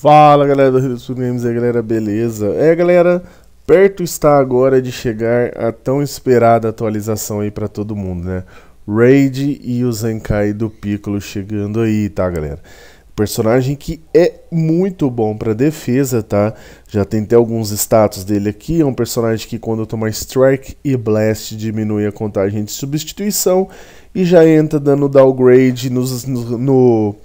Fala galera do Rio Games, e galera, beleza? É galera, perto está agora de chegar a tão esperada atualização aí para todo mundo, né? Raid e o Zenkai do Piccolo chegando aí, tá galera? Personagem que é muito bom para defesa, tá? Já tem até alguns status dele aqui. É um personagem que quando tomar Strike e Blast diminui a contagem de substituição e já entra dando downgrade nos, no, no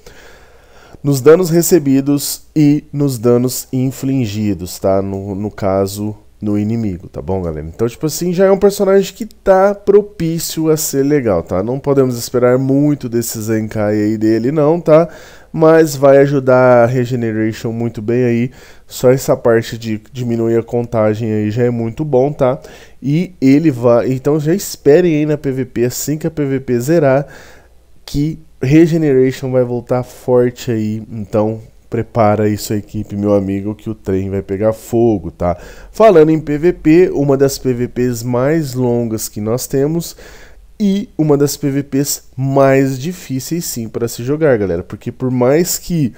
nos danos recebidos e nos danos infligidos, tá? No, no caso, no inimigo, tá bom, galera? Então, tipo assim, já é um personagem que tá propício a ser legal, tá? Não podemos esperar muito desse Zenkai aí dele, não, tá? Mas vai ajudar a Regeneration muito bem aí. Só essa parte de diminuir a contagem aí já é muito bom, tá? E ele vai... Então já esperem aí na PVP, assim que a PVP zerar, que Regeneration vai voltar forte aí, então prepara aí sua equipe, meu amigo, que o trem vai pegar fogo, tá? Falando em PVP, uma das PVPs mais longas que nós temos e uma das PVPs mais difíceis sim para se jogar, galera, porque por mais que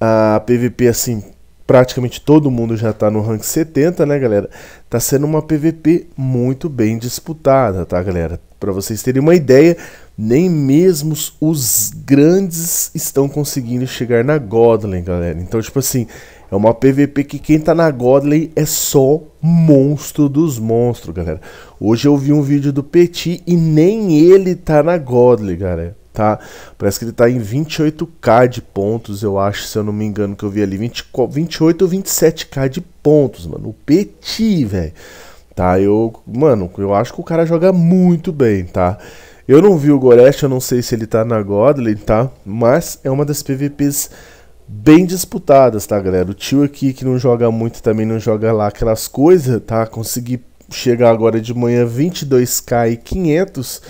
a PVP assim praticamente todo mundo já está no rank 70, né, galera? Tá sendo uma PVP muito bem disputada, tá, galera? Para vocês terem uma ideia, nem mesmo os grandes estão conseguindo chegar na Godley, galera. Então, tipo assim, é uma PVP que quem tá na Godley é só monstro dos monstros, galera. Hoje eu vi um vídeo do Petit e nem ele tá na Godley, galera tá? Parece que ele tá em 28k de pontos, eu acho, se eu não me engano, que eu vi ali. 20, 28 ou 27k de pontos, mano. O Petit, velho. Tá, eu. Mano, eu acho que o cara joga muito bem, tá? Eu não vi o Gorete, eu não sei se ele tá na Godley, tá? Mas é uma das PVPs bem disputadas, tá, galera? O tio aqui que não joga muito também não joga lá aquelas coisas, tá? Consegui chegar agora de manhã 22k e 500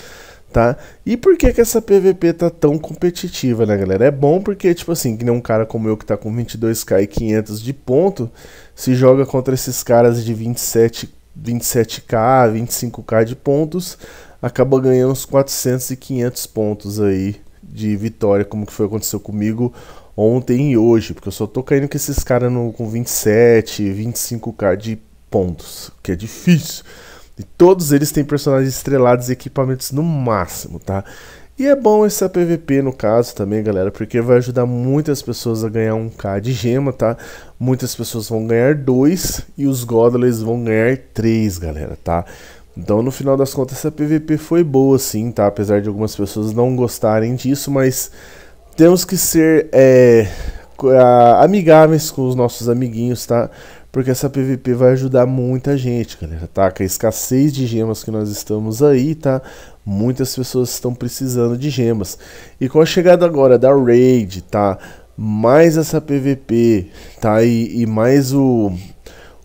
tá? E por que que essa PVP tá tão competitiva, né, galera? É bom porque, tipo assim, que nem um cara como eu que tá com 22k e 500 de ponto, se joga contra esses caras de 27, 27k, 25k de pontos, acaba ganhando uns 400 e 500 pontos aí de vitória, como que foi aconteceu comigo ontem e hoje, porque eu só tô caindo com esses caras com 27, 25k de pontos, que é difícil. E todos eles têm personagens estrelados e equipamentos no máximo, tá? E é bom essa PVP no caso também, galera, porque vai ajudar muitas pessoas a ganhar 1k de gema, tá? Muitas pessoas vão ganhar 2 e os Godlers vão ganhar 3, galera, tá? Então, no final das contas, essa PVP foi boa sim, tá? Apesar de algumas pessoas não gostarem disso, mas temos que ser é, uh, amigáveis com os nossos amiguinhos, tá? Porque essa PVP vai ajudar muita gente, galera, tá? Com a escassez de gemas que nós estamos aí, tá? Muitas pessoas estão precisando de gemas. E com a chegada agora da Raid, tá? Mais essa PVP, tá? E, e mais o,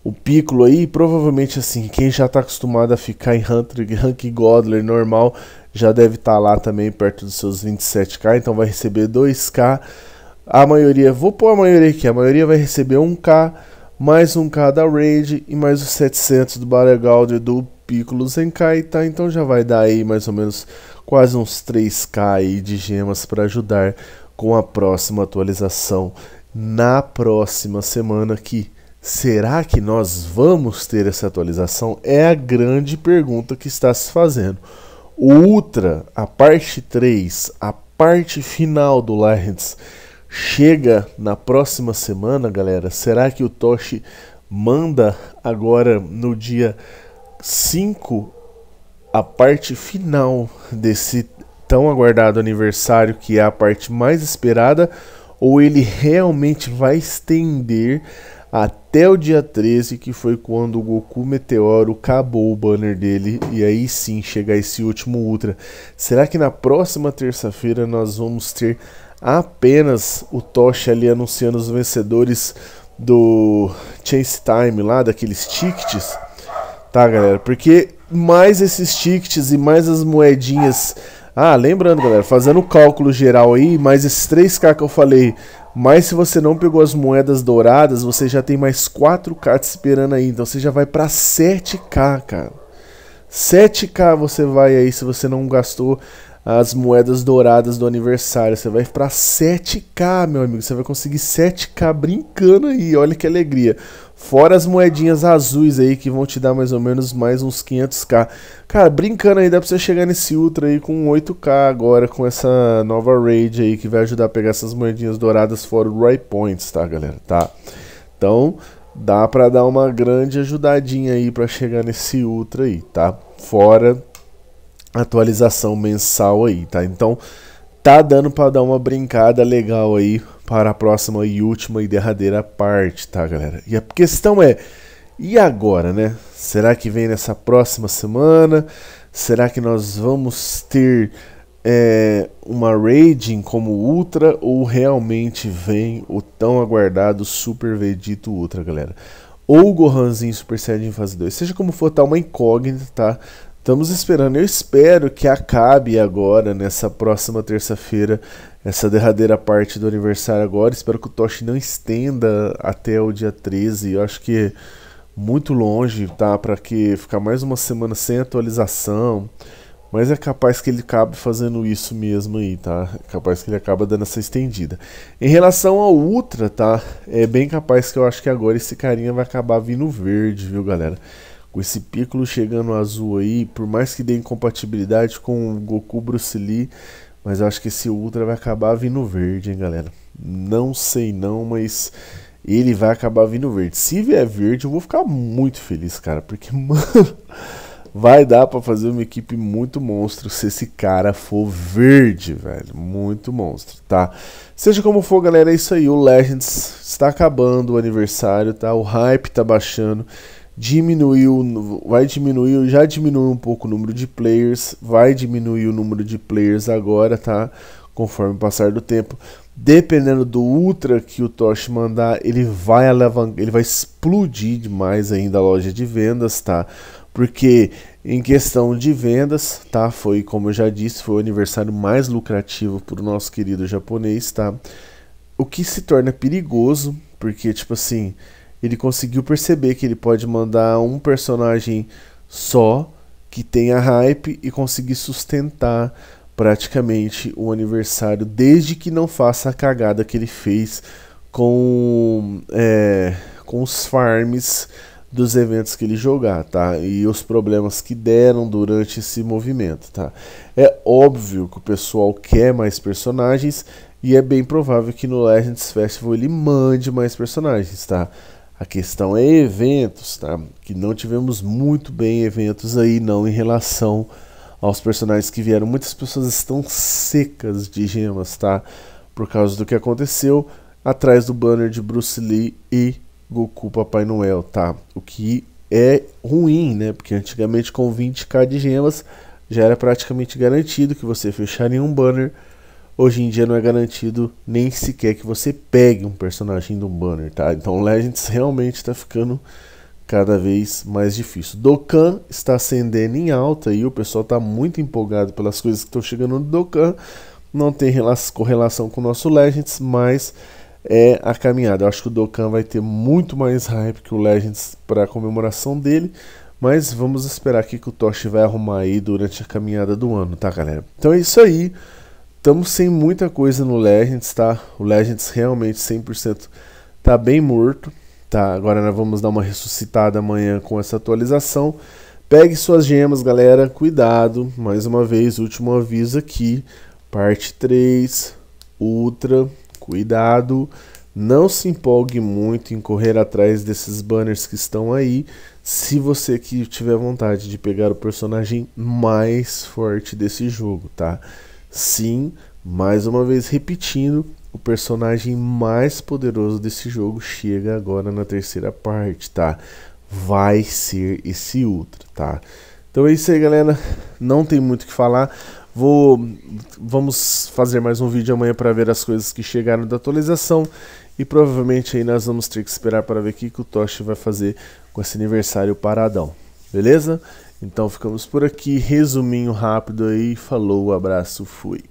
o Piccolo aí, provavelmente assim, quem já tá acostumado a ficar em Hunter, Rank Godler normal, já deve estar tá lá também perto dos seus 27k, então vai receber 2k a maioria, vou pôr a maioria aqui, a maioria vai receber 1k, mais 1k da Raid e mais os 700 do Baregalde do Piccolo Zenkai, tá? Então já vai dar aí mais ou menos quase uns 3k aí de gemas para ajudar com a próxima atualização na próxima semana aqui. Será que nós vamos ter essa atualização? É a grande pergunta que está se fazendo. O Ultra, a parte 3, a parte final do Lions chega na próxima semana, galera? Será que o Toshi manda agora no dia 5 a parte final desse tão aguardado aniversário que é a parte mais esperada? Ou ele realmente vai estender até o dia 13, que foi quando o Goku Meteoro acabou o banner dele, e aí sim chegar esse último Ultra. Será que na próxima terça-feira nós vamos ter apenas o Tosh ali anunciando os vencedores do Chase Time lá, daqueles tickets, tá, galera? Porque mais esses tickets e mais as moedinhas. Ah, lembrando, galera, fazendo o cálculo geral aí, mais esses 3K que eu falei, mas se você não pegou as moedas douradas, você já tem mais 4K te esperando aí. Então você já vai para 7K, cara. 7K você vai aí se você não gastou as moedas douradas do aniversário. Você vai para 7k, meu amigo. Você vai conseguir 7k brincando aí. Olha que alegria. Fora as moedinhas azuis aí que vão te dar mais ou menos mais uns 500k. Cara, brincando aí, dá pra você chegar nesse Ultra aí com 8k agora, com essa nova raid aí que vai ajudar a pegar essas moedinhas douradas fora o Ray Points, tá, galera? Tá? Então, dá pra dar uma grande ajudadinha aí pra chegar nesse Ultra aí, tá? Fora atualização mensal aí, tá? Então tá dando para dar uma brincada legal aí para a próxima e última e derradeira parte, tá, galera? E a questão é, e agora, né? Será que vem nessa próxima semana? Será que nós vamos ter é, uma raiding como Ultra ou realmente vem o tão aguardado Super Vegito Ultra, galera? Ou Gohanzinho Super Saiyajin fase 2, seja como for, tá uma incógnita, tá? Estamos esperando, eu espero que acabe agora, nessa próxima terça-feira, essa derradeira parte do aniversário agora. Espero que o Toshi não estenda até o dia 13. Eu acho que muito longe, tá? Para que ficar mais uma semana sem atualização. Mas é capaz que ele acabe fazendo isso mesmo aí, tá? É capaz que ele acaba dando essa estendida. Em relação ao Ultra, tá? É bem capaz que eu acho que agora esse carinha vai acabar vindo verde, viu, galera? com esse Piccolo chegando azul aí, por mais que dê incompatibilidade com o Goku Bruce Lee, mas eu acho que esse Ultra vai acabar vindo verde, hein, galera. Não sei não, mas ele vai acabar vindo verde. Se vier verde, eu vou ficar muito feliz, cara, porque, mano, vai dar para fazer uma equipe muito monstro se esse cara for verde, velho. Muito monstro, tá? Seja como for, galera, é isso aí. O Legends está acabando o aniversário, tá? O hype tá baixando diminuiu, vai diminuir, já diminuiu um pouco o número de players, vai diminuir o número de players agora, tá? Conforme passar do tempo, dependendo do ultra que o Tosh mandar, ele vai alavancar, ele vai explodir demais ainda a loja de vendas, tá? Porque em questão de vendas, tá? Foi, como eu já disse, foi o aniversário mais lucrativo para o nosso querido japonês, tá? O que se torna perigoso, porque tipo assim, ele conseguiu perceber que ele pode mandar um personagem só que tenha hype e conseguir sustentar praticamente o aniversário, desde que não faça a cagada que ele fez com, é, com os farms dos eventos que ele jogar, tá? E os problemas que deram durante esse movimento, tá? É óbvio que o pessoal quer mais personagens e é bem provável que no Legends Festival ele mande mais personagens, tá? A questão é eventos, tá? Que não tivemos muito bem eventos aí, não, em relação aos personagens que vieram. Muitas pessoas estão secas de gemas, tá? Por causa do que aconteceu atrás do banner de Bruce Lee e Goku Papai Noel, tá? O que é ruim, né? Porque antigamente com 20k de gemas já era praticamente garantido que você fecharia um banner hoje em dia não é garantido nem sequer que você pegue um personagem do banner, tá? Então Legends realmente está ficando cada vez mais difícil. Dokkan está acendendo em alta e o pessoal está muito empolgado pelas coisas que estão chegando no Dokkan. Não tem correlação com o nosso Legends, mas é a caminhada. Eu acho que o Dokkan vai ter muito mais hype que o Legends para a comemoração dele. Mas vamos esperar aqui que o Toshi vai arrumar aí durante a caminhada do ano, tá, galera? Então é isso aí. Estamos sem muita coisa no Legends, tá? O Legends realmente 100% tá bem morto, tá? Agora nós vamos dar uma ressuscitada amanhã com essa atualização. Pegue suas gemas, galera, cuidado. Mais uma vez, último aviso aqui, parte 3, Ultra, cuidado. Não se empolgue muito em correr atrás desses banners que estão aí, se você que tiver vontade de pegar o personagem mais forte desse jogo, tá? Sim, mais uma vez repetindo, o personagem mais poderoso desse jogo chega agora na terceira parte, tá? Vai ser esse Ultra, tá? Então é isso aí, galera. Não tem muito o que falar. Vou vamos fazer mais um vídeo amanhã para ver as coisas que chegaram da atualização e provavelmente aí nós vamos ter que esperar para ver o que, que o Toshi vai fazer com esse aniversário paradão. Beleza? Então ficamos por aqui, resuminho rápido aí, falou, abraço, fui.